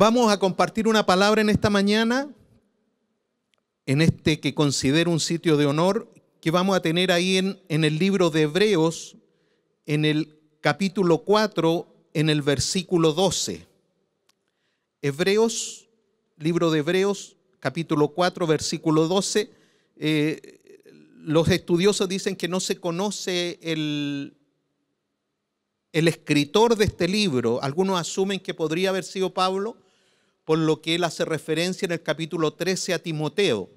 Vamos a compartir una palabra en esta mañana, en este que considero un sitio de honor, que vamos a tener ahí en, en el libro de Hebreos, en el capítulo 4, en el versículo 12. Hebreos, libro de Hebreos, capítulo 4, versículo 12. Eh, los estudiosos dicen que no se conoce el, el escritor de este libro. Algunos asumen que podría haber sido Pablo, por lo que él hace referencia en el capítulo 13 a Timoteo.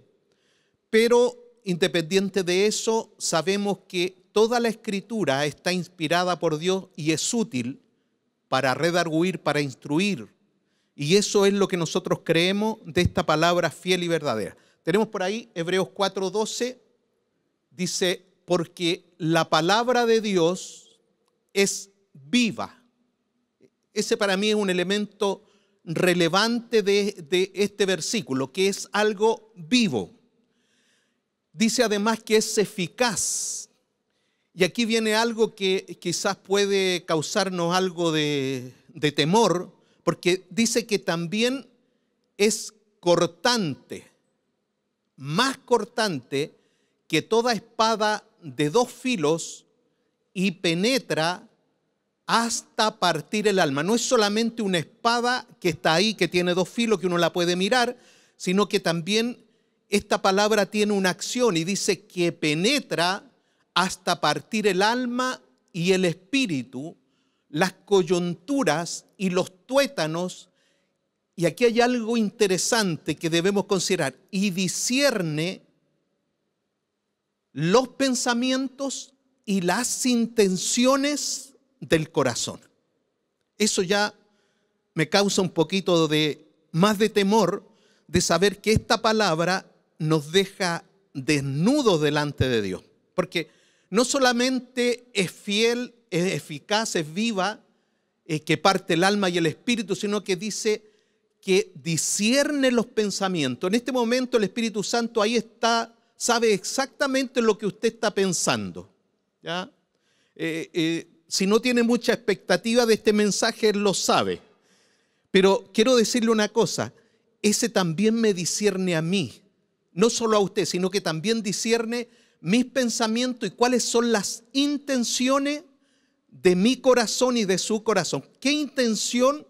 Pero independiente de eso, sabemos que toda la escritura está inspirada por Dios y es útil para redarguir, para instruir. Y eso es lo que nosotros creemos de esta palabra fiel y verdadera. Tenemos por ahí Hebreos 4:12, dice, porque la palabra de Dios es viva. Ese para mí es un elemento relevante de, este versículo, que es algo vivo. Dice además que es eficaz. Y aquí viene algo que quizás puede causarnos algo de temor, porque dice que también es cortante, más cortante que toda espada de dos filos y penetra hasta partir el alma. No es solamente una espada que está ahí, que tiene dos filos, que uno la puede mirar, sino que también esta palabra tiene una acción y dice que penetra hasta partir el alma y el espíritu, las coyunturas y los tuétanos. Y aquí hay algo interesante que debemos considerar. Y discierne los pensamientos y las intenciones del corazón. Eso ya me causa un poquito de más de temor de saber que esta palabra nos deja desnudos delante de Dios, porque no solamente es fiel, es eficaz, es viva, eh, que parte el alma y el espíritu, sino que dice que discierne los pensamientos. En este momento el Espíritu Santo ahí está, sabe exactamente lo que usted está pensando. ¿ya? Eh, eh, si no tiene mucha expectativa de este mensaje, él lo sabe. Pero quiero decirle una cosa, ese también me discierne a mí, no solo a usted, sino que también discierne mis pensamientos y cuáles son las intenciones de mi corazón y de su corazón. ¿Qué intención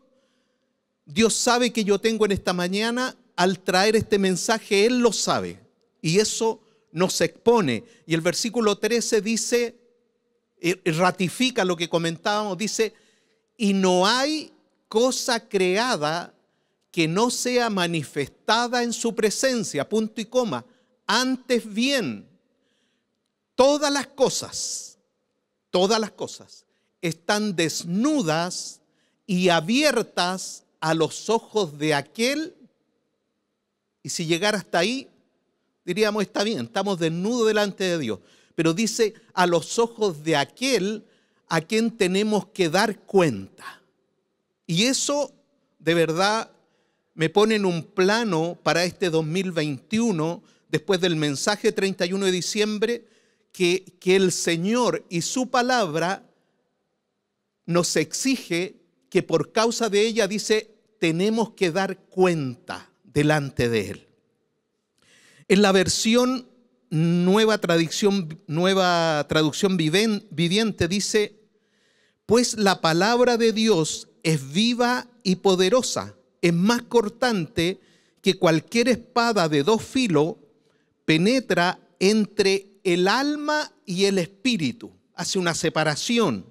Dios sabe que yo tengo en esta mañana al traer este mensaje? Él lo sabe. Y eso nos expone. Y el versículo 13 dice, ratifica lo que comentábamos, dice, y no hay cosa creada que no sea manifestada en su presencia, punto y coma, antes bien, todas las cosas, todas las cosas están desnudas y abiertas a los ojos de aquel, y si llegara hasta ahí, diríamos, está bien, estamos desnudos delante de Dios, pero dice a los ojos de aquel a quien tenemos que dar cuenta. Y eso de verdad me pone en un plano para este 2021, después del mensaje 31 de diciembre, que, que el Señor y su palabra nos exige que por causa de ella, dice, tenemos que dar cuenta delante de Él. En la versión nueva, tradición, nueva traducción viviente dice, pues la palabra de Dios es viva y poderosa, es más cortante que cualquier espada de dos filos, penetra entre el alma y el espíritu, hace una separación.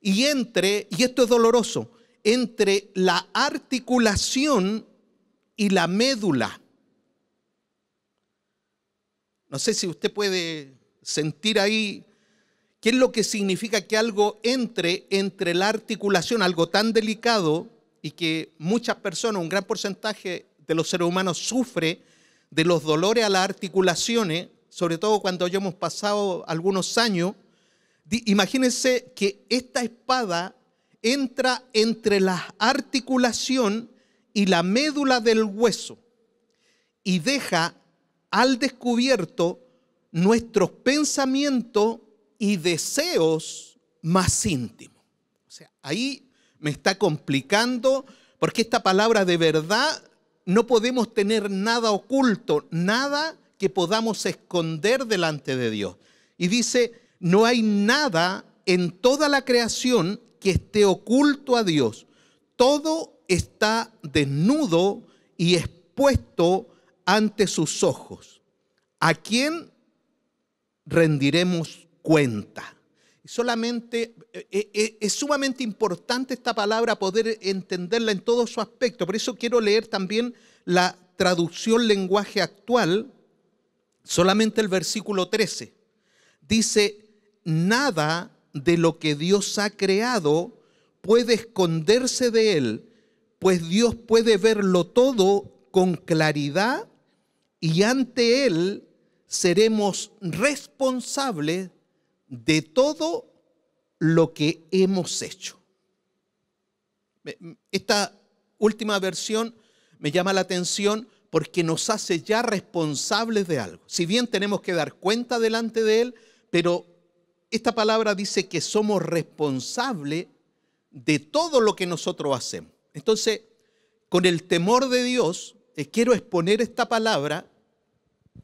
Y entre, y esto es doloroso, entre la articulación y la médula. No sé si usted puede sentir ahí qué es lo que significa que algo entre entre la articulación, algo tan delicado y que muchas personas, un gran porcentaje de los seres humanos sufre de los dolores a las articulaciones, sobre todo cuando ya hemos pasado algunos años. Imagínense que esta espada entra entre la articulación y la médula del hueso y deja al descubierto nuestros pensamientos y deseos más íntimos. O sea, ahí me está complicando porque esta palabra de verdad no podemos tener nada oculto, nada que podamos esconder delante de Dios. Y dice, no hay nada en toda la creación que esté oculto a Dios. Todo está desnudo y expuesto ante sus ojos. ¿A quién rendiremos cuenta? Solamente eh, eh, eh, es sumamente importante esta palabra poder entenderla en todo su aspecto. Por eso quiero leer también la traducción lenguaje actual, solamente el versículo 13. Dice, nada de lo que Dios ha creado puede esconderse de él, pues Dios puede verlo todo con claridad y ante Él seremos responsables de todo lo que hemos hecho. Esta última versión me llama la atención porque nos hace ya responsables de algo. Si bien tenemos que dar cuenta delante de Él, pero esta palabra dice que somos responsables de todo lo que nosotros hacemos. Entonces, con el temor de Dios, quiero exponer esta palabra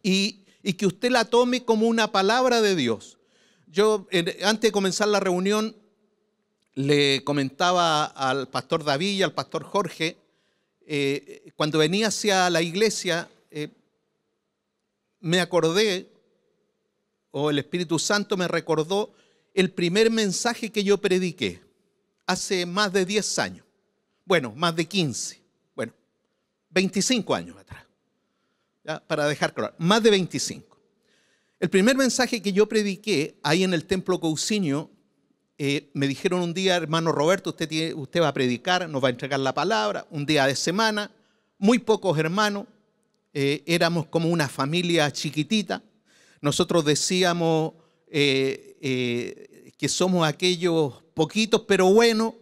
y, que usted la tome como una palabra de Dios. Yo, antes de comenzar la reunión, le comentaba al pastor David y al pastor Jorge, eh, cuando venía hacia la iglesia, eh, me acordé, o el Espíritu Santo me recordó, el primer mensaje que yo prediqué hace más de 10 años, bueno, más de 15. 25 años atrás, para dejar claro, más de 25. El primer mensaje que yo prediqué ahí en el templo Cousiño, eh, me dijeron un día, hermano Roberto, usted, usted va a predicar, nos va a entregar la palabra, un día de semana, muy pocos hermanos, eh, éramos como una familia chiquitita. Nosotros decíamos eh, que somos aquellos poquitos, pero bueno,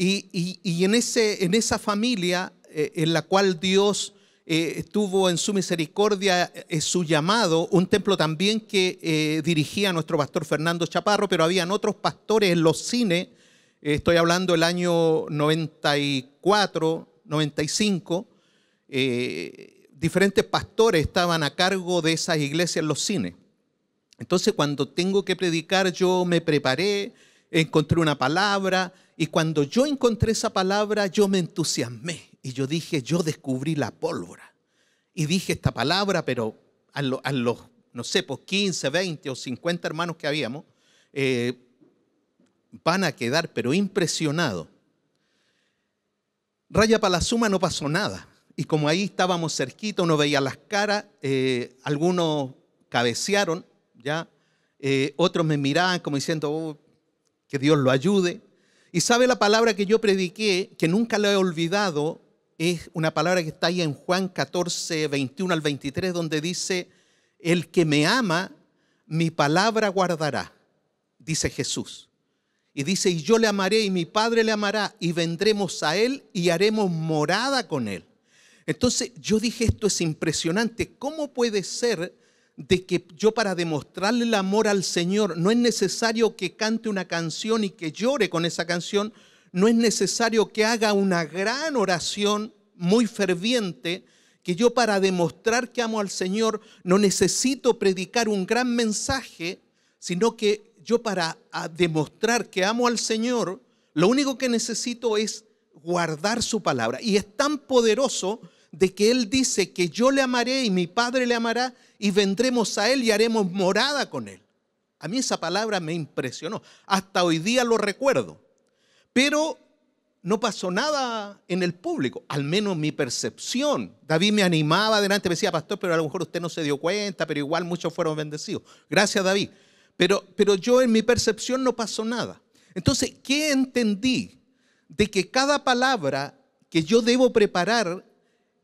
y, en, ese, en esa familia eh, en la cual Dios eh, estuvo tuvo en su misericordia es eh, su llamado, un templo también que dirigía nuestro pastor Fernando Chaparro, pero habían otros pastores en los cines, estoy hablando del año 94, 95, diferentes pastores estaban a cargo de esas iglesias en los cines. Entonces cuando tengo que predicar yo me preparé, encontré una palabra y cuando yo encontré esa palabra yo me entusiasmé y yo dije, yo descubrí la pólvora. Y dije esta palabra, pero a, los, no sé, pues 15, 20 o 50 hermanos que habíamos, eh, van a quedar, pero impresionados. Raya Palazuma no pasó nada. Y como ahí estábamos cerquitos, uno veía las caras, eh, algunos cabecearon, ¿ya? Eh, otros me miraban como diciendo, oh, que Dios lo ayude. Y sabe la palabra que yo prediqué, que nunca la he olvidado, es una palabra que está ahí en Juan 14, 21 al 23, donde dice, el que me ama, mi palabra guardará, dice Jesús. Y dice, y yo le amaré y mi Padre le amará y vendremos a Él y haremos morada con Él. Entonces yo dije, esto es impresionante, ¿cómo puede ser de que yo para demostrarle el amor al Señor no es necesario que cante una canción y que llore con esa canción, no es necesario que haga una gran oración muy ferviente, que yo para demostrar que amo al Señor no necesito predicar un gran mensaje, sino que yo para ah, demostrar que amo al Señor, lo único que necesito es guardar su palabra. Y es tan poderoso de que Él dice que yo le amaré y mi Padre le amará y vendremos a Él y haremos morada con Él. A mí esa palabra me impresionó. Hasta hoy día lo recuerdo. Pero no pasó nada en el público, al menos mi percepción. David me animaba adelante, me decía, pastor, pero a lo mejor usted no se dio cuenta, pero igual muchos fueron bendecidos. Gracias, David. Pero, pero yo en mi percepción no pasó nada. Entonces, ¿qué entendí? De que cada palabra que yo debo preparar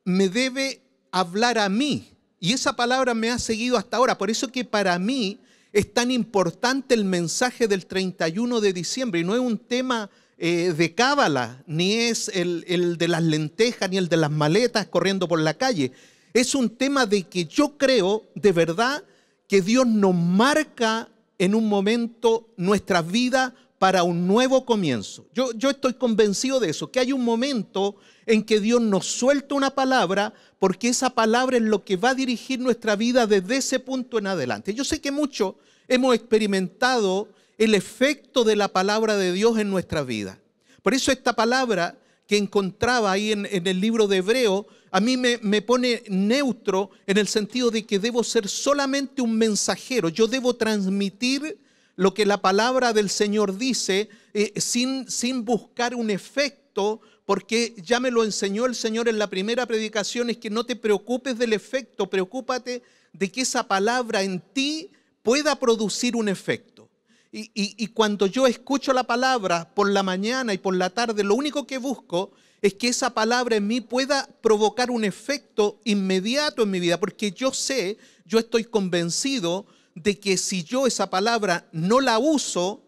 me debe hablar a mí. Y esa palabra me ha seguido hasta ahora. Por eso que para mí es tan importante el mensaje del 31 de diciembre. Y no es un tema eh, de cábala, ni es el, el de las lentejas, ni el de las maletas corriendo por la calle. Es un tema de que yo creo de verdad que Dios nos marca en un momento nuestra vida para un nuevo comienzo. Yo, yo, estoy convencido de eso, que hay un momento en que Dios nos suelta una palabra porque esa palabra es lo que va a dirigir nuestra vida desde ese punto en adelante. Yo sé que muchos hemos experimentado el efecto de la palabra de Dios en nuestra vida. Por eso esta palabra que encontraba ahí en, el libro de Hebreo, a mí me, me pone neutro en el sentido de que debo ser solamente un mensajero, yo debo transmitir lo que la palabra del Señor dice eh, sin, sin buscar un efecto, porque ya me lo enseñó el Señor en la primera predicación, es que no te preocupes del efecto, preocúpate de que esa palabra en ti pueda producir un efecto. Y, y, cuando yo escucho la palabra por la mañana y por la tarde, lo único que busco es que esa palabra en mí pueda provocar un efecto inmediato en mi vida, porque yo sé, yo estoy convencido de que si yo esa palabra no la uso,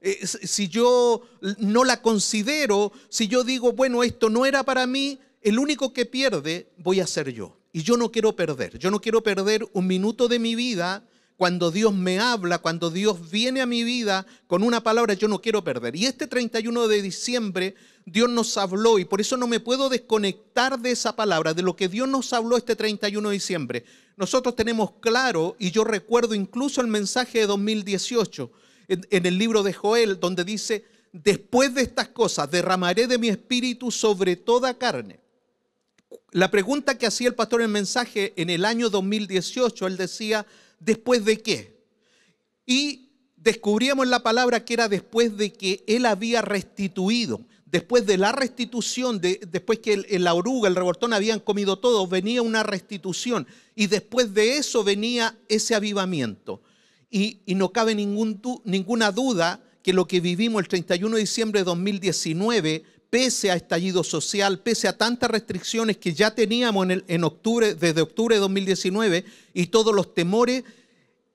eh, si yo no la considero, si yo digo, bueno, esto no era para mí, el único que pierde voy a ser yo. Y yo no quiero perder, yo no quiero perder un minuto de mi vida cuando Dios me habla, cuando Dios viene a mi vida con una palabra, yo no quiero perder. Y este 31 de diciembre Dios nos habló y por eso no me puedo desconectar de esa palabra, de lo que Dios nos habló este 31 de diciembre. Nosotros tenemos claro, y yo recuerdo incluso el mensaje de 2018 en, el libro de Joel, donde dice, después de estas cosas derramaré de mi espíritu sobre toda carne. La pregunta que hacía el pastor en el mensaje en el año 2018, él decía, después de qué. Y descubríamos la palabra que era después de que él había restituido. Después de la restitución, de, después que el, la oruga, el revoltón habían comido todo, venía una restitución. Y después de eso venía ese avivamiento. Y, no cabe ninguna duda que lo que vivimos el 31 de diciembre de 2019 pese a estallido social, pese a tantas restricciones que ya teníamos en, octubre, desde octubre de 2019 y todos los temores,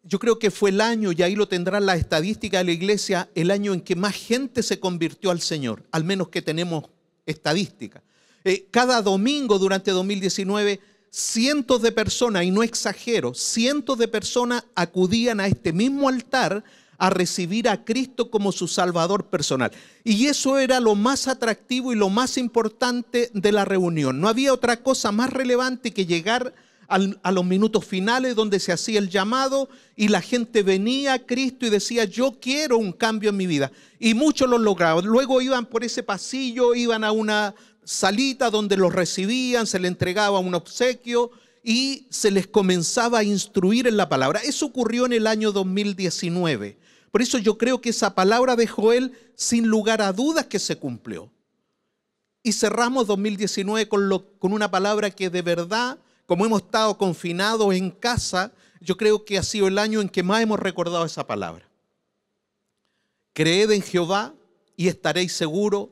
yo creo que fue el año, y ahí lo tendrán las estadísticas de la iglesia, el año en que más gente se convirtió al Señor, al menos que tenemos estadística. Eh, cada domingo durante 2019, cientos de personas, y no exagero, cientos de personas acudían a este mismo altar a recibir a Cristo como su Salvador personal. Y eso era lo más atractivo y lo más importante de la reunión. No había otra cosa más relevante que llegar a los minutos finales donde se hacía el llamado y la gente venía a Cristo y decía, yo quiero un cambio en mi vida. Y muchos lo lograban. Luego iban por ese pasillo, iban a una salita donde los recibían, se les entregaba un obsequio y se les comenzaba a instruir en la palabra. Eso ocurrió en el año 2019. Por eso yo creo que esa palabra de Joel, sin lugar a dudas, que se cumplió. Y cerramos 2019 con, con una palabra que de verdad, como hemos estado confinados en casa, yo creo que ha sido el año en que más hemos recordado esa palabra. Creed en Jehová y estaréis seguros.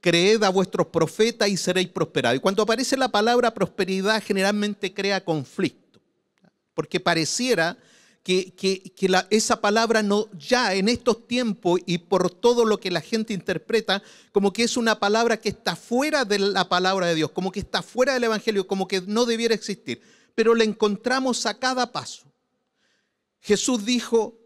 Creed a vuestros profetas y seréis prosperados. Y cuando aparece la palabra prosperidad, generalmente crea conflicto, porque pareciera que, la, esa palabra no, ya en estos tiempos y por todo lo que la gente interpreta, como que es una palabra que está fuera de la palabra de Dios, como que está fuera del Evangelio, como que no debiera existir. Pero la encontramos a cada paso. Jesús dijo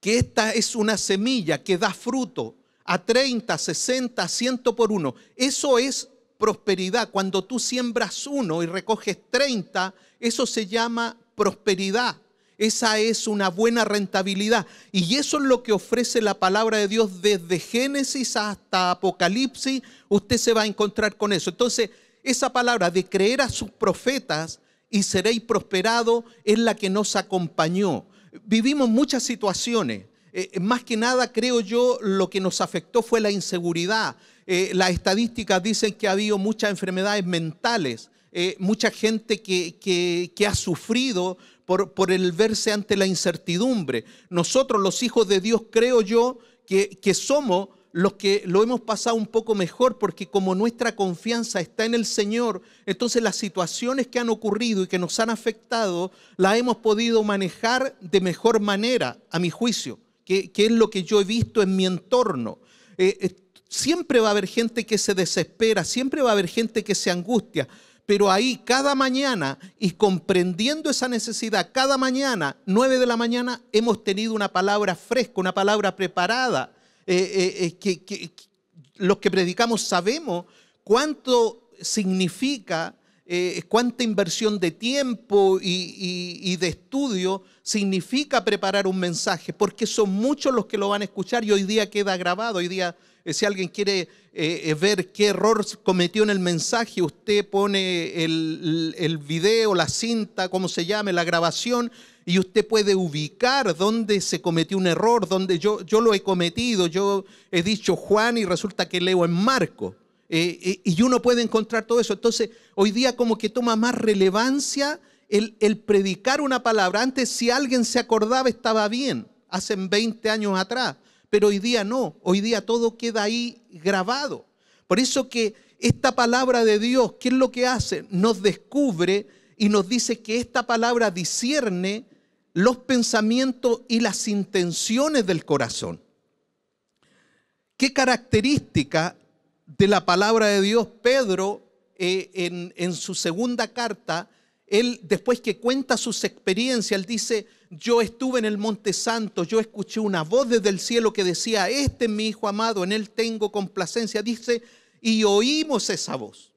que esta es una semilla que da fruto a 30, 60, 100 por uno. Eso es prosperidad. Cuando tú siembras uno y recoges 30, eso se llama prosperidad. Esa es una buena rentabilidad. Y eso es lo que ofrece la palabra de Dios desde Génesis hasta Apocalipsis. Usted se va a encontrar con eso. Entonces, esa palabra de creer a sus profetas y seréis prosperado es la que nos acompañó. Vivimos muchas situaciones. Eh, eh, más que nada, creo yo, lo que nos afectó fue la inseguridad. Eh, las estadísticas dicen que ha habido muchas enfermedades mentales. Eh, mucha gente que, ha sufrido por, por, el verse ante la incertidumbre. Nosotros los hijos de Dios, creo yo, que, somos los que lo hemos pasado un poco mejor, porque como nuestra confianza está en el Señor, entonces las situaciones que han ocurrido y que nos han afectado, las hemos podido manejar de mejor manera, a mi juicio, que, es lo que yo he visto en mi entorno. Eh, eh, siempre va a haber gente que se desespera, siempre va a haber gente que se angustia, pero ahí cada mañana y comprendiendo esa necesidad, cada mañana, 9 de la mañana, hemos tenido una palabra fresca, una palabra preparada. Eh, eh, eh, que, los que predicamos sabemos cuánto significa, cuánta inversión de tiempo y, y de estudio significa preparar un mensaje, porque son muchos los que lo van a escuchar y hoy día queda grabado, hoy día eh, si alguien quiere eh, eh, ver qué error cometió en el mensaje, usted pone el, video, la cinta, como se llame, la grabación, y usted puede ubicar dónde se cometió un error, dónde yo, lo he cometido, yo he dicho Juan y resulta que leo en Marco. y uno puede encontrar todo eso. Entonces, hoy día como que toma más relevancia el, el, predicar una palabra. Antes si alguien se acordaba estaba bien, hace 20 años atrás pero hoy día no, hoy día todo queda ahí grabado. Por eso que esta palabra de Dios, ¿qué es lo que hace? Nos descubre y nos dice que esta palabra discierne los pensamientos y las intenciones del corazón. ¿Qué característica de la palabra de Dios Pedro eh, en, en su segunda carta, él después que cuenta sus experiencias, él dice, yo estuve en el Monte Santo, yo escuché una voz desde el cielo que decía, este es mi Hijo amado, en él tengo complacencia, dice, y oímos esa voz.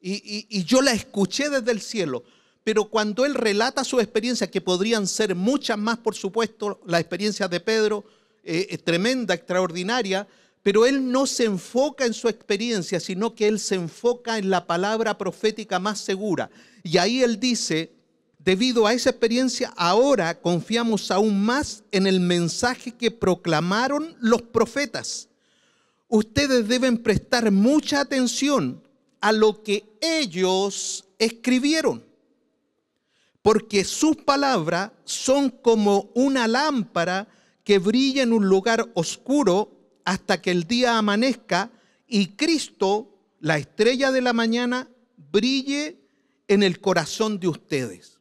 Y, yo la escuché desde el cielo. Pero cuando él relata su experiencia, que podrían ser muchas más, por supuesto, la experiencia de Pedro eh, es tremenda, extraordinaria, pero él no se enfoca en su experiencia, sino que él se enfoca en la palabra profética más segura. Y ahí él dice, Debido a esa experiencia, ahora confiamos aún más en el mensaje que proclamaron los profetas. Ustedes deben prestar mucha atención a lo que ellos escribieron, porque sus palabras son como una lámpara que brilla en un lugar oscuro hasta que el día amanezca y Cristo, la estrella de la mañana, brille en el corazón de ustedes.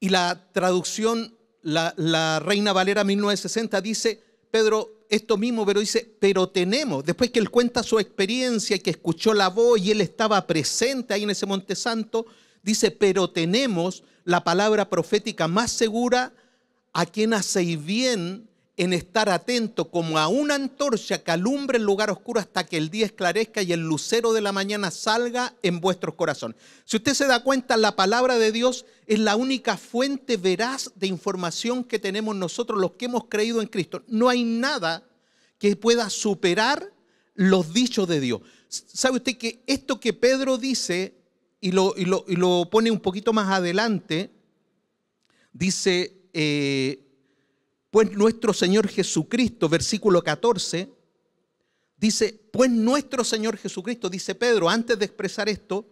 Y la traducción, la, Reina Valera 1960 dice, Pedro, esto mismo, pero dice, pero tenemos, después que él cuenta su experiencia y que escuchó la voz y él estaba presente ahí en ese Monte Santo, dice, pero tenemos la palabra profética más segura a quien hacéis bien en estar atento como a una antorcha que alumbre el lugar oscuro hasta que el día esclarezca y el lucero de la mañana salga en vuestros corazones. Si usted se da cuenta, la palabra de Dios es la única fuente veraz de información que tenemos nosotros los que hemos creído en Cristo. No hay nada que pueda superar los dichos de Dios. ¿Sabe usted que esto que Pedro dice y lo, pone un poquito más adelante, dice... Eh, pues nuestro Señor Jesucristo, versículo 14, dice, pues nuestro Señor Jesucristo, dice Pedro, antes de expresar esto,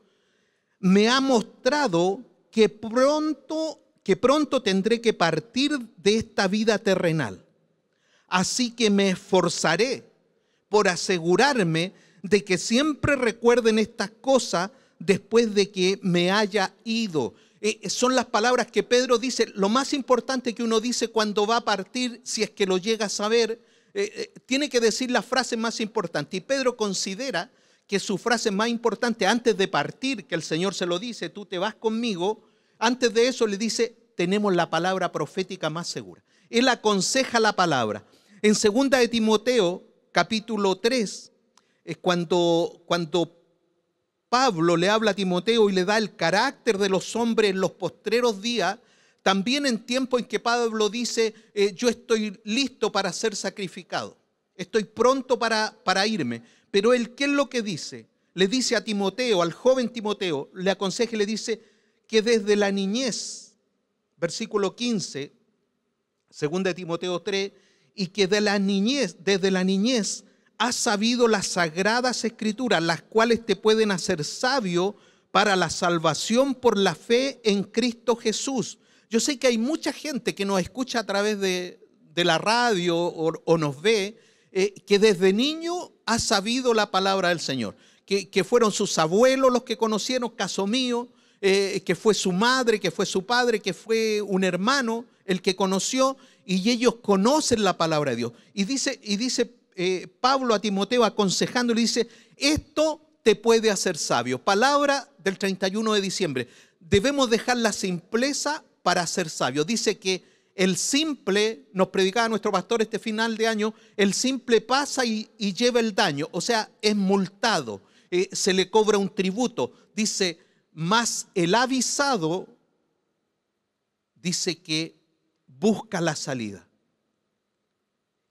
me ha mostrado que pronto, que pronto tendré que partir de esta vida terrenal. Así que me esforzaré por asegurarme de que siempre recuerden estas cosas después de que me haya ido son las palabras que Pedro dice, lo más importante que uno dice cuando va a partir, si es que lo llega a saber, eh, eh, tiene que decir la frase más importante. Y Pedro considera que su frase más importante antes de partir, que el Señor se lo dice, tú te vas conmigo, antes de eso le dice, tenemos la palabra profética más segura. Él aconseja la palabra. En segunda de Timoteo, capítulo 3, es cuando, cuando Pablo le habla a Timoteo y le da el carácter de los hombres en los postreros días, también en tiempo en que Pablo dice, eh, yo estoy listo para ser sacrificado, estoy pronto para, para irme. Pero él, ¿qué es lo que dice? Le dice a Timoteo, al joven Timoteo, le aconseja y le dice que desde la niñez, versículo 15, 2 de Timoteo 3, y que de la niñez, desde la niñez has sabido las sagradas escrituras, las cuales te pueden hacer sabio para la salvación por la fe en Cristo Jesús. Yo sé que hay mucha gente que nos escucha a través de, la radio o, nos ve, eh, que desde niño ha sabido la palabra del Señor, que, fueron sus abuelos los que conocieron, caso mío, eh, que fue su madre, que fue su padre, que fue un hermano el que conoció, y ellos conocen la palabra de Dios. Y dice, y dice eh, Pablo a Timoteo aconsejándole, dice, esto te puede hacer sabio. Palabra del 31 de diciembre. Debemos dejar la simpleza para ser sabio Dice que el simple, nos predicaba nuestro pastor este final de año, el simple pasa y, lleva el daño, o sea, es multado, eh, se le cobra un tributo. Dice, más el avisado, dice que busca la salida.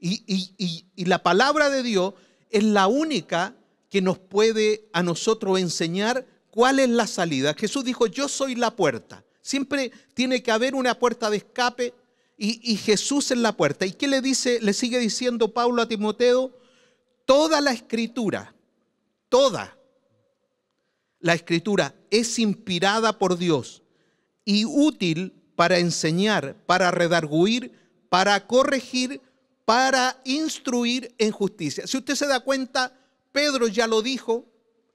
Y, la palabra de Dios es la única que nos puede a nosotros enseñar cuál es la salida. Jesús dijo, yo soy la puerta. Siempre tiene que haber una puerta de escape y, Jesús es la puerta. ¿Y qué le dice? Le sigue diciendo Pablo a Timoteo, toda la escritura, toda la escritura es inspirada por Dios y útil para enseñar, para redarguir, para corregir, para instruir en justicia. Si usted se da cuenta, Pedro ya lo dijo,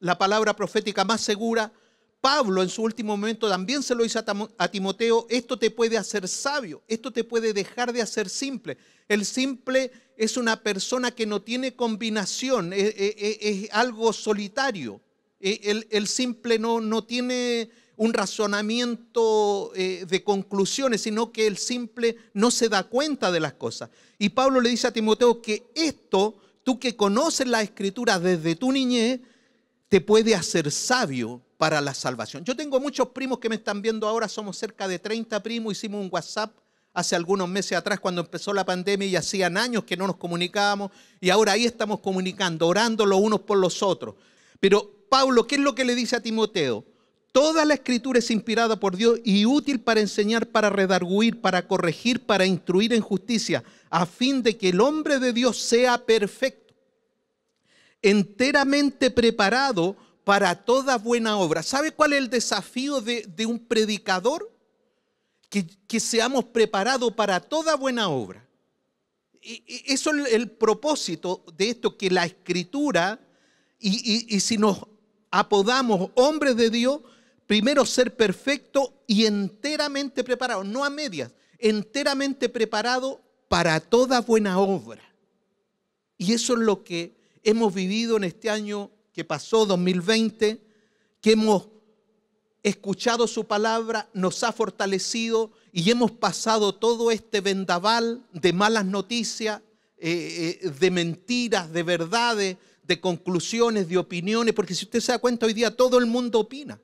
la palabra profética más segura. Pablo en su último momento también se lo hizo a Timoteo, esto te puede hacer sabio, esto te puede dejar de hacer simple. El simple es una persona que no tiene combinación, e-, e-, e-, es, algo solitario. El, simple no, no tiene un razonamiento eh, de conclusiones, sino que el simple no se da cuenta de las cosas. Y Pablo le dice a Timoteo que esto, tú que conoces la escritura desde tu niñez, te puede hacer sabio para la salvación. Yo tengo muchos primos que me están viendo ahora, somos cerca de 30 primos, hicimos un WhatsApp hace algunos meses atrás cuando empezó la pandemia y hacían años que no nos comunicábamos y ahora ahí estamos comunicando, orando los unos por los otros. Pero Pablo, ¿qué es lo que le dice a Timoteo? Toda la escritura es inspirada por Dios y útil para enseñar, para redarguir, para corregir, para instruir en justicia, a fin de que el hombre de Dios sea perfecto, enteramente preparado para toda buena obra. ¿Sabe cuál es el desafío de, un predicador? Que, seamos preparados para toda buena obra. Y, eso es el propósito de esto, que la escritura, y, y si nos apodamos hombres de Dios, primero ser perfecto y enteramente preparado, no a medias, enteramente preparado para toda buena obra. Y eso es lo que hemos vivido en este año que pasó, 2020, que hemos escuchado su palabra, nos ha fortalecido y hemos pasado todo este vendaval de malas noticias, eh, eh, de mentiras, de verdades, de conclusiones, de opiniones, porque si usted se da cuenta hoy día todo el mundo opina.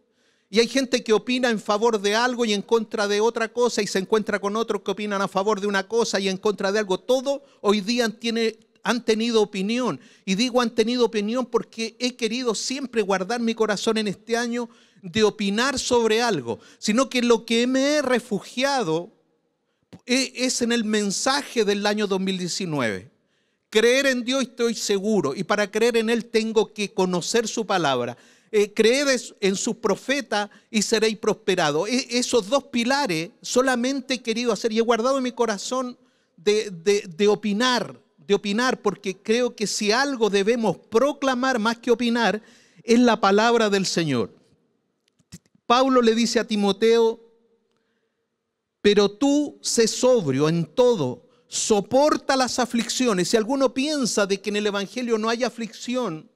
Y hay gente que opina en favor de algo y en contra de otra cosa y se encuentra con otros que opinan a favor de una cosa y en contra de algo. Todo hoy día tiene, han tenido opinión. Y digo han tenido opinión porque he querido siempre guardar mi corazón en este año de opinar sobre algo, sino que lo que me he refugiado e, es en el mensaje del año 2019. Creer en Dios estoy seguro y para creer en Él tengo que conocer su palabra. Eh, creed en sus profetas y seréis prosperados. E, esos dos pilares solamente he querido hacer y he guardado en mi corazón de, opinar, de opinar, porque creo que si algo debemos proclamar más que opinar, es la palabra del Señor. Pablo le dice a Timoteo, pero tú sé sobrio en todo, soporta las aflicciones. Si alguno piensa de que en el Evangelio no hay aflicción,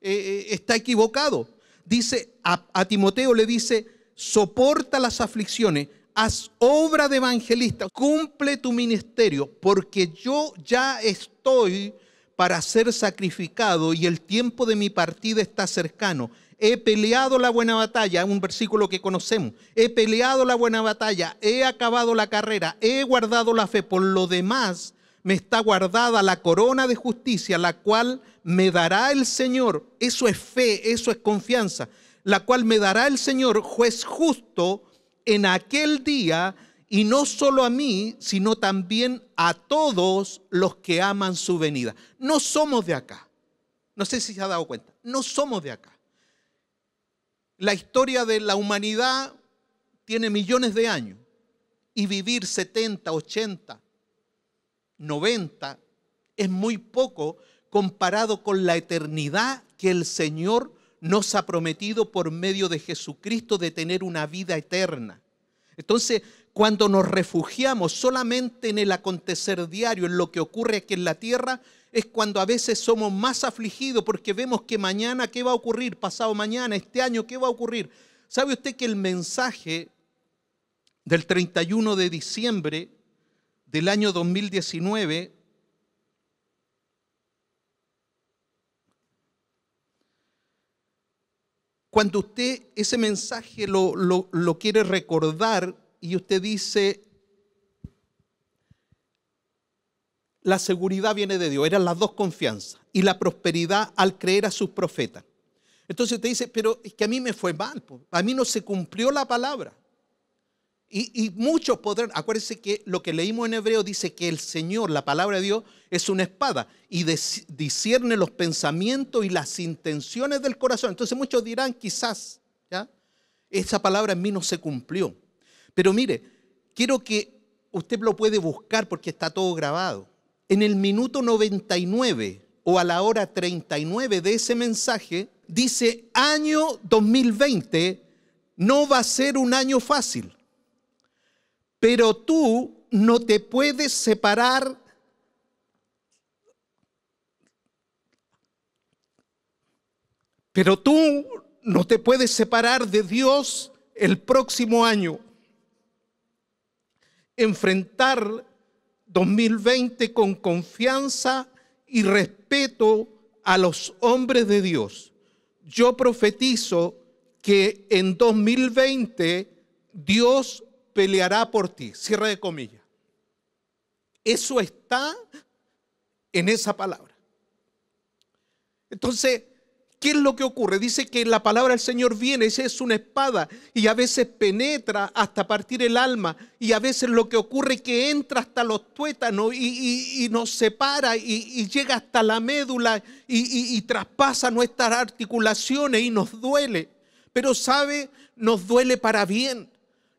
eh, eh, está equivocado dice a, Timoteo le dice, soporta las aflicciones, haz obra de evangelista, cumple tu ministerio, porque yo ya estoy para ser sacrificado y el tiempo de mi partida está cercano. He peleado la buena batalla, un versículo que conocemos. He peleado la buena batalla, he acabado la carrera, he guardado la fe. Por lo demás, me está guardada la corona de justicia, la cual me dará el Señor. Eso es fe, eso es confianza. La cual me dará el Señor, juez justo, en aquel día, y no solo a mí, sino también a todos los que aman su venida. No somos de acá. No sé si se ha dado cuenta. No somos de acá. La historia de la humanidad tiene millones de años. Y vivir 70, 80, 90 es muy poco comparado con la eternidad que el Señor nos ha prometido por medio de Jesucristo de tener una vida eterna. Entonces, cuando nos refugiamos solamente en el acontecer diario, en lo que ocurre aquí en la tierra, es cuando a veces somos más afligidos porque vemos que mañana qué va a ocurrir, pasado mañana, este año qué va a ocurrir. ¿Sabe usted que el mensaje del 31 de diciembre del año 2019 cuando usted ese mensaje lo, quiere recordar y usted dice, la seguridad viene de Dios, eran las dos confianzas, y la prosperidad al creer a sus profetas. Entonces usted dice, pero es que a mí me fue mal, a mí no se cumplió la palabra. Y, muchos podrán, acuérdense que lo que leímos en hebreo dice que el Señor, la palabra de Dios, es una espada y discierne los pensamientos y las intenciones del corazón. Entonces muchos dirán, quizás, ¿ya? Esa palabra en mí no se cumplió. Pero mire, quiero que usted lo puede buscar porque está todo grabado. En el minuto 99 o a la hora 39 de ese mensaje, dice año 2020 no va a ser un año fácil pero tú no te puedes separar Pero tú no te puedes separar de Dios el próximo año. Enfrentar 2020 con confianza y respeto a los hombres de Dios. Yo profetizo que en 2020 Dios peleará por ti. Cierre de comillas. Eso está en esa palabra. Entonces, ¿qué es lo que ocurre? Dice que la palabra del Señor viene, es una espada y a veces penetra hasta partir el alma y a veces lo que ocurre es que entra hasta los tuétanos y, nos separa y, y, llega hasta la médula y traspasa nuestras articulaciones y nos duele. Pero sabe, nos duele para bien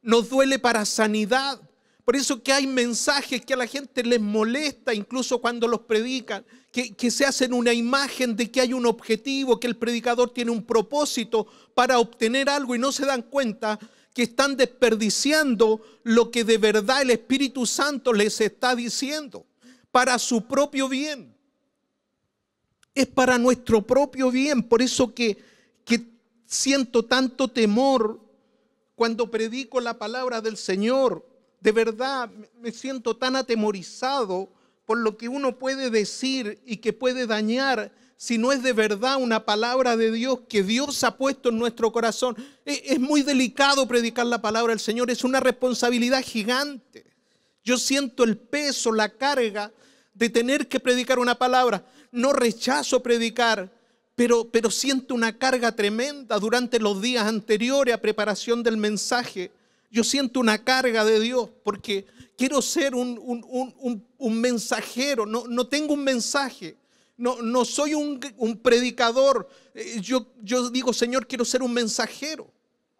nos duele para sanidad. Por eso que hay mensajes que a la gente les molesta, incluso cuando los predican, que, se hacen una imagen de que hay un objetivo, que el predicador tiene un propósito para obtener algo y no se dan cuenta que están desperdiciando lo que de verdad el Espíritu Santo les está diciendo, para su propio bien. Es para nuestro propio bien, por eso que, que siento tanto temor cuando predico la palabra del Señor. De verdad me siento tan atemorizado por lo que uno puede decir y que puede dañar si no es de verdad una palabra de Dios que Dios ha puesto en nuestro corazón. E, es muy delicado predicar la palabra del Señor, es una responsabilidad gigante. Yo siento el peso, la carga de tener que predicar una palabra. No rechazo predicar, pero, pero siento una carga tremenda durante los días anteriores a preparación del mensaje. Yo siento una carga de Dios porque quiero ser un, mensajero, no, no, tengo un mensaje, no, no soy un, predicador. Eh, yo, yo digo, Señor, quiero ser un mensajero,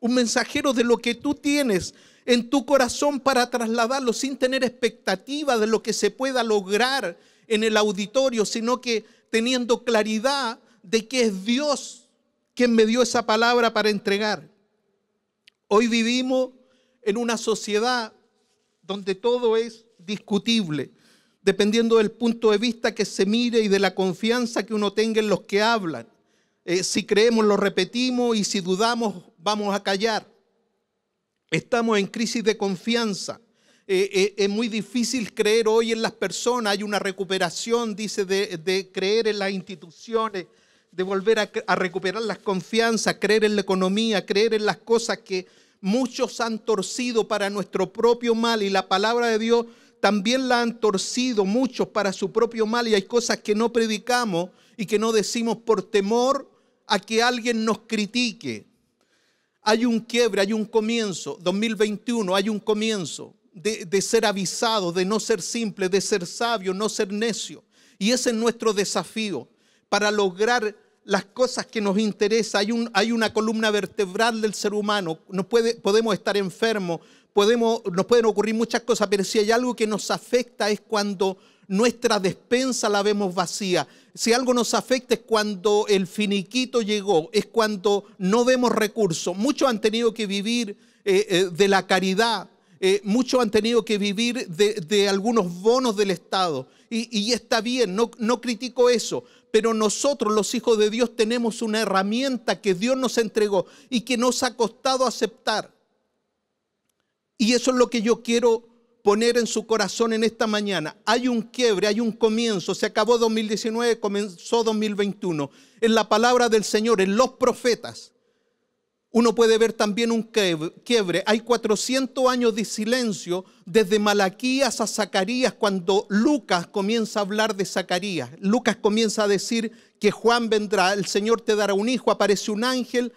un mensajero de lo que tú tienes en tu corazón para trasladarlo sin tener expectativa de lo que se pueda lograr en el auditorio, sino que teniendo claridad de que es Dios quien me dio esa palabra para entregar. Hoy vivimos en una sociedad donde todo es discutible, dependiendo del punto de vista que se mire y de la confianza que uno tenga en los que hablan. Eh, si creemos lo repetimos y si dudamos vamos a callar. Estamos en crisis de confianza. Eh, eh, es muy difícil creer hoy en las personas. Hay una recuperación, dice, de creer en las instituciones de volver a, recuperar las confianzas, creer en la economía, creer en las cosas que muchos han torcido para nuestro propio mal y la palabra de Dios también la han torcido muchos para su propio mal y hay cosas que no predicamos y que no decimos por temor a que alguien nos critique. Hay un quiebre, hay un comienzo. 2021 hay un comienzo de, de ser avisado, de no ser simple, de ser sabio, no ser necio. Y ese es nuestro desafío para lograr las cosas que nos interesan. Hay, una columna vertebral del ser humano. No podemos estar enfermos, podemos, nos pueden ocurrir muchas cosas, pero si hay algo que nos afecta es cuando nuestra despensa la vemos vacía. Si algo nos afecta es cuando el finiquito llegó, es cuando no vemos recursos. Muchos han tenido que vivir eh, eh, de la caridad, eh, muchos han tenido que vivir de, algunos bonos del Estado. Y, está bien, no critico eso, pero nosotros los hijos de Dios tenemos una herramienta que Dios nos entregó y que nos ha costado aceptar. Y eso es lo que yo quiero poner en su corazón en esta mañana. Hay un quiebre, hay un comienzo. Se acabó 2019, comenzó 2021. En la palabra del Señor, en los profetas. Uno puede ver también un quiebre. Hay 400 años de silencio desde Malaquías a Zacarías cuando Lucas comienza a hablar de Zacarías. Lucas comienza a decir que Juan vendrá, el Señor te dará un hijo, aparece un ángel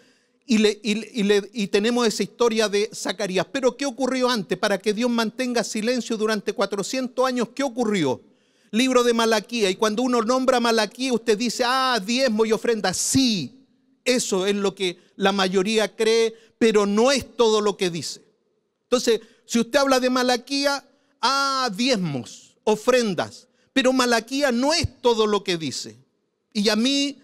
y, le, y, tenemos esa historia de Zacarías. Pero ¿qué ocurrió antes? Para que Dios mantenga silencio durante 400 años, ¿qué ocurrió? Libro de Malaquías Y cuando uno nombra Malaquías usted dice, ah, diezmo y ofrenda. Sí, eso es lo que la mayoría cree, pero no es todo lo que dice. Entonces, si usted habla de Malaquía, ah, diezmos, ofrendas, pero Malaquía no es todo lo que dice. Y a mí,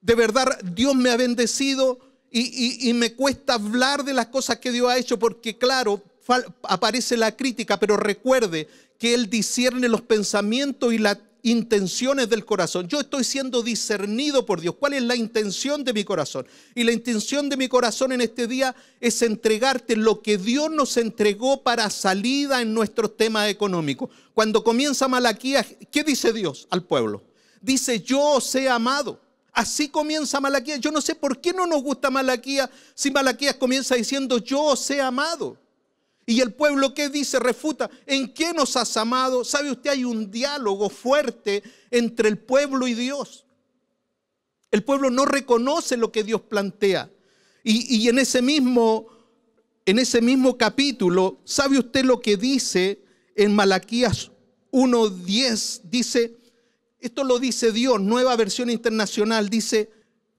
de verdad, Dios me ha bendecido y, me cuesta hablar de las cosas que Dios ha hecho porque, claro, aparece la crítica, pero recuerde que Él discierne los pensamientos y la intenciones del corazón. Yo estoy siendo discernido por Dios. ¿Cuál es la intención de mi corazón? Y la intención de mi corazón en este día es entregarte lo que Dios nos entregó para salida en nuestros temas económicos. Cuando comienza Malaquías, ¿qué dice Dios al pueblo? Dice, yo os he amado. Así comienza Malaquías. Yo no sé por qué no nos gusta Malaquías si Malaquías comienza diciendo, yo os he amado. Y el pueblo que dice, refuta, ¿en qué nos has amado? ¿Sabe usted? Hay un diálogo fuerte entre el pueblo y Dios. El pueblo no reconoce lo que Dios plantea. Y, en, ese mismo, en ese mismo capítulo, ¿sabe usted lo que dice en Malaquías 1.10? Dice, esto lo dice Dios, nueva versión internacional, dice,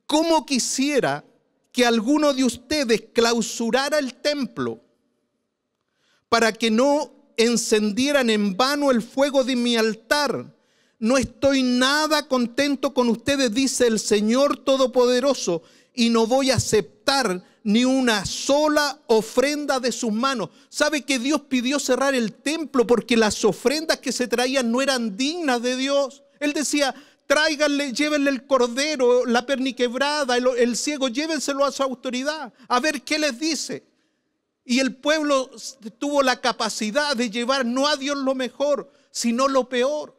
¿cómo quisiera que alguno de ustedes clausurara el templo? para que no encendieran en vano el fuego de mi altar. No estoy nada contento con ustedes, dice el Señor Todopoderoso, y no voy a aceptar ni una sola ofrenda de sus manos. ¿Sabe que Dios pidió cerrar el templo porque las ofrendas que se traían no eran dignas de Dios? Él decía, tráiganle, llévenle el cordero, la perniquebrada, el, el ciego, llévenselo a su autoridad, a ver qué les dice. Y el pueblo tuvo la capacidad de llevar no a Dios lo mejor, sino lo peor.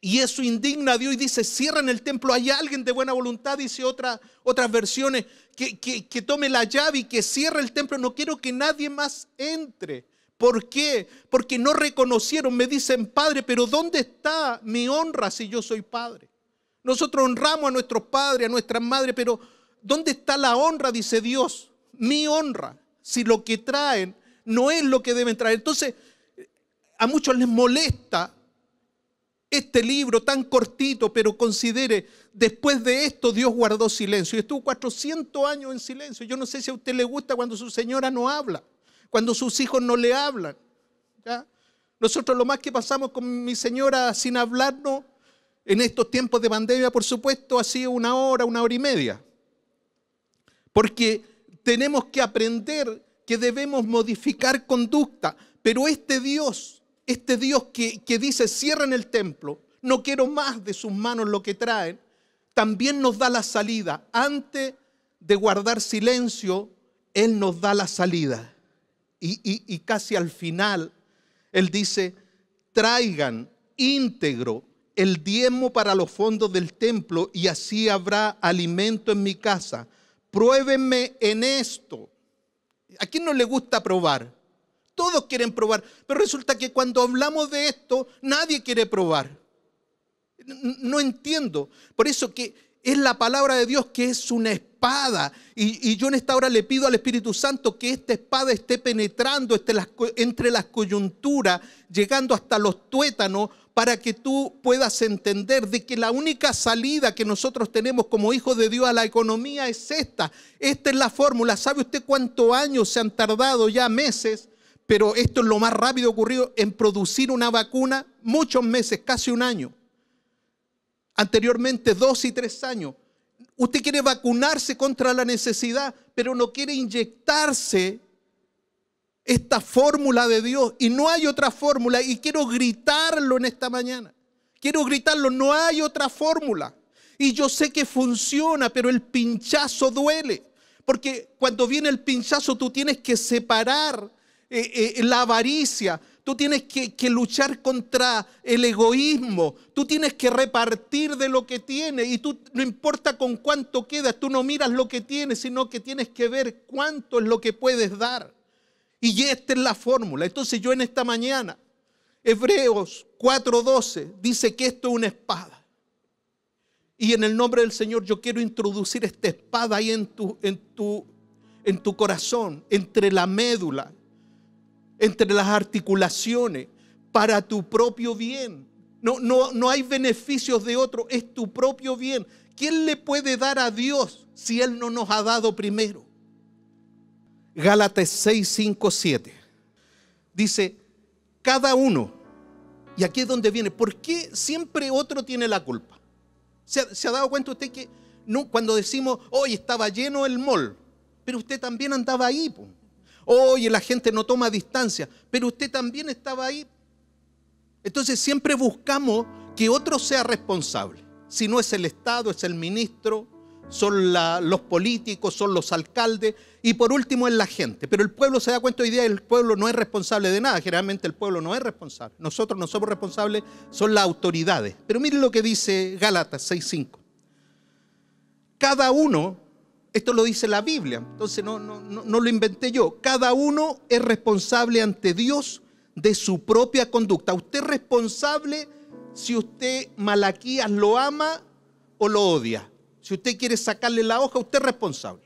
Y eso indigna a Dios y dice, cierren el templo, hay alguien de buena voluntad, dice otra, otras versiones, que, que, que tome la llave y que cierre el templo, no quiero que nadie más entre. ¿Por qué? Porque no reconocieron, me dicen, Padre, pero ¿dónde está mi honra si yo soy Padre? Nosotros honramos a nuestros padres, a nuestras madres, pero ¿dónde está la honra? Dice Dios, mi honra si lo que traen no es lo que deben traer. Entonces, a muchos les molesta este libro tan cortito, pero considere, después de esto Dios guardó silencio y estuvo 400 años en silencio. Yo no sé si a usted le gusta cuando su señora no habla, cuando sus hijos no le hablan. ¿ya? Nosotros lo más que pasamos con mi señora sin hablarnos, en estos tiempos de pandemia, por supuesto, ha sido una hora, una hora y media. Porque tenemos que aprender que debemos modificar conducta. Pero este Dios, este Dios que, que dice, cierren el templo, no quiero más de sus manos lo que traen, también nos da la salida. Antes de guardar silencio, Él nos da la salida. Y, y casi al final, Él dice, traigan íntegro el diezmo para los fondos del templo y así habrá alimento en mi casa pruébenme en esto. ¿A quién no le gusta probar? Todos quieren probar, pero resulta que cuando hablamos de esto, nadie quiere probar. No entiendo. Por eso que es la palabra de Dios que es una espada. Y, yo en esta hora le pido al Espíritu Santo que esta espada esté penetrando este entre las coyunturas, llegando hasta los tuétanos para que tú puedas entender de que la única salida que nosotros tenemos como hijos de Dios a la economía es esta. Esta es la fórmula. ¿Sabe usted cuántos años se han tardado ya meses? Pero esto es lo más rápido ocurrido en producir una vacuna, muchos meses, casi un año. Anteriormente dos y tres años. Usted quiere vacunarse contra la necesidad, pero no quiere inyectarse esta fórmula de Dios y no hay otra fórmula y quiero gritarlo en esta mañana. Quiero gritarlo, no hay otra fórmula. Y yo sé que funciona, pero el pinchazo duele. Porque cuando viene el pinchazo tú tienes que separar eh, eh, la avaricia, tú tienes que, que, luchar contra el egoísmo, tú tienes que repartir de lo que tienes y tú no importa con cuánto quedas, tú no miras lo que tienes, sino que tienes que ver cuánto es lo que puedes dar. Y esta es la fórmula. Entonces yo en esta mañana, Hebreos 4:12 dice que esto es una espada. Y en el nombre del Señor yo quiero introducir esta espada ahí en tu, en tu, en tu corazón, entre la médula, entre las articulaciones, para tu propio bien. No, no, no hay beneficios de otro, es tu propio bien. ¿Quién le puede dar a Dios si Él no nos ha dado primero? Gálatas 6, 5, 7. Dice, cada uno, y aquí es donde viene, ¿por qué siempre otro tiene la culpa? ¿Se, ha dado cuenta usted que no, cuando decimos, hoy estaba lleno el mol, pero usted también andaba ahí? Hoy Oye, la gente no toma distancia, pero usted también estaba ahí. Entonces siempre buscamos que otro sea responsable. Si no es el Estado, es el ministro, son los políticos, son los alcaldes y por último es la gente. Pero el pueblo se da cuenta hoy día el pueblo no es responsable de nada, generalmente el pueblo no es responsable. Nosotros no somos responsables, son las autoridades. Pero miren lo que dice Gálatas 6.5. Cada uno, esto lo dice la Biblia, entonces no, no lo inventé yo, cada uno es responsable ante Dios de su propia conducta. Usted es responsable si usted Malaquías lo ama o lo odia si usted quiere sacarle la hoja, usted es responsable.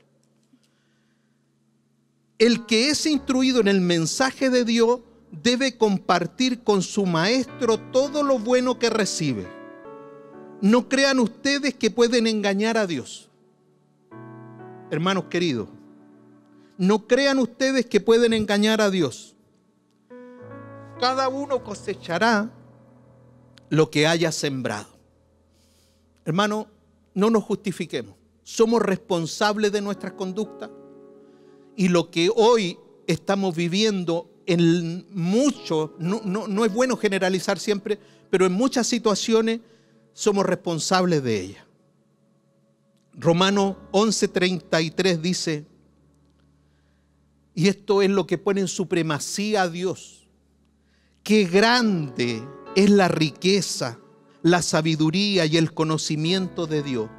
El que es instruido en el mensaje de Dios debe compartir con su maestro todo lo bueno que recibe. No crean ustedes que pueden engañar a Dios. Hermanos queridos, no crean ustedes que pueden engañar a Dios. Cada uno cosechará lo que haya sembrado. Hermano, no nos justifiquemos. Somos responsables de nuestras conductas. Y lo que hoy estamos viviendo en mucho, no, es bueno generalizar siempre, pero en muchas situaciones somos responsables de ellas. Romano 11:33 dice, y esto es lo que pone en supremacía a Dios, qué grande es la riqueza la sabiduría y el conocimiento de Dios.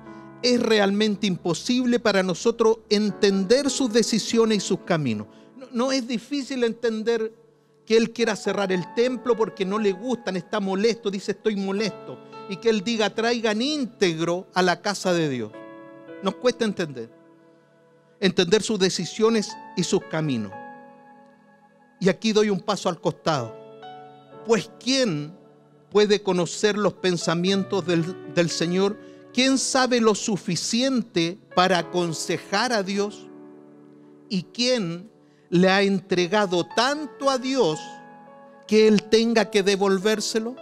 Es realmente imposible para nosotros entender sus decisiones y sus caminos. No, es difícil entender que Él quiera cerrar el templo porque no le gustan, está molesto, dice estoy molesto. Y que Él diga traigan íntegro a la casa de Dios. Nos cuesta entender. Entender sus decisiones y sus caminos. Y aquí doy un paso al costado. Pues ¿quién puede conocer los pensamientos del, Señor? ¿Quién sabe lo suficiente para aconsejar a Dios? ¿Y quién le ha entregado tanto a Dios que Él tenga que devolvérselo?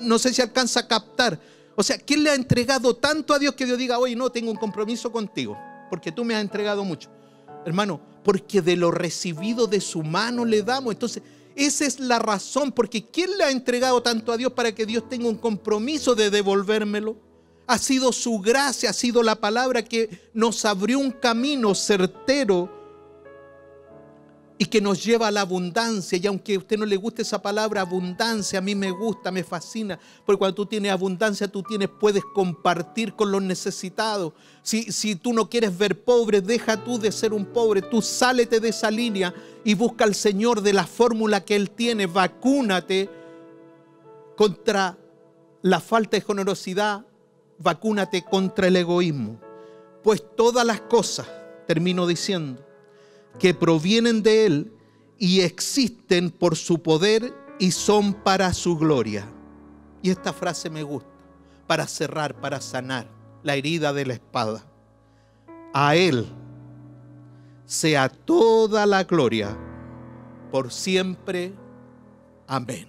No sé si alcanza a captar. O sea, ¿quién le ha entregado tanto a Dios que Dios diga, hoy no, tengo un compromiso contigo, porque tú me has entregado mucho? Hermano, porque de lo recibido de su mano le damos. Entonces, esa es la razón, porque ¿quién le ha entregado tanto a Dios para que Dios tenga un compromiso de devolvérmelo? Ha sido su gracia, ha sido la palabra que nos abrió un camino certero y que nos lleva a la abundancia. Y aunque a usted no le guste esa palabra abundancia, a mí me gusta, me fascina, porque cuando tú tienes abundancia, tú tienes, puedes compartir con los necesitados. Si, si tú no quieres ver pobre, deja tú de ser un pobre, tú sálete de esa línea y busca al Señor de la fórmula que Él tiene, vacúnate contra la falta de generosidad, vacúnate contra el egoísmo. Pues todas las cosas, termino diciendo, que provienen de Él y existen por su poder y son para su gloria. Y esta frase me gusta, para cerrar, para sanar la herida de la espada. A Él sea toda la gloria por siempre. Amén.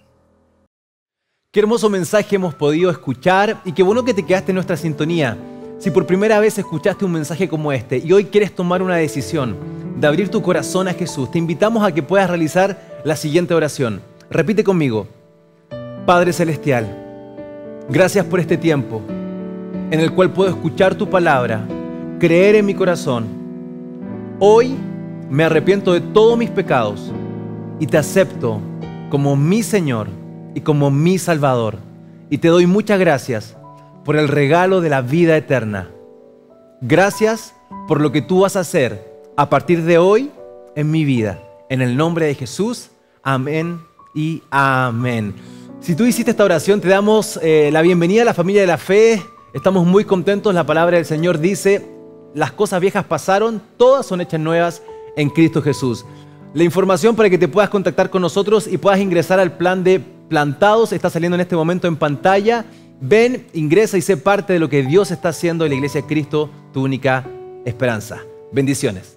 Qué hermoso mensaje hemos podido escuchar y qué bueno que te quedaste en nuestra sintonía. Si por primera vez escuchaste un mensaje como este y hoy quieres tomar una decisión de abrir tu corazón a Jesús, te invitamos a que puedas realizar la siguiente oración. Repite conmigo, Padre Celestial, gracias por este tiempo en el cual puedo escuchar tu palabra, creer en mi corazón. Hoy me arrepiento de todos mis pecados y te acepto como mi Señor y como mi Salvador. Y te doy muchas gracias por el regalo de la vida eterna. Gracias por lo que tú vas a hacer a partir de hoy en mi vida. En el nombre de Jesús, amén y amén. Si tú hiciste esta oración, te damos eh, la bienvenida a la familia de la fe. Estamos muy contentos. La palabra del Señor dice, las cosas viejas pasaron, todas son hechas nuevas en Cristo Jesús. La información para que te puedas contactar con nosotros y puedas ingresar al plan de plantados está saliendo en este momento en pantalla. Ven, ingresa y sé parte de lo que Dios está haciendo en la Iglesia de Cristo, tu única esperanza. Bendiciones.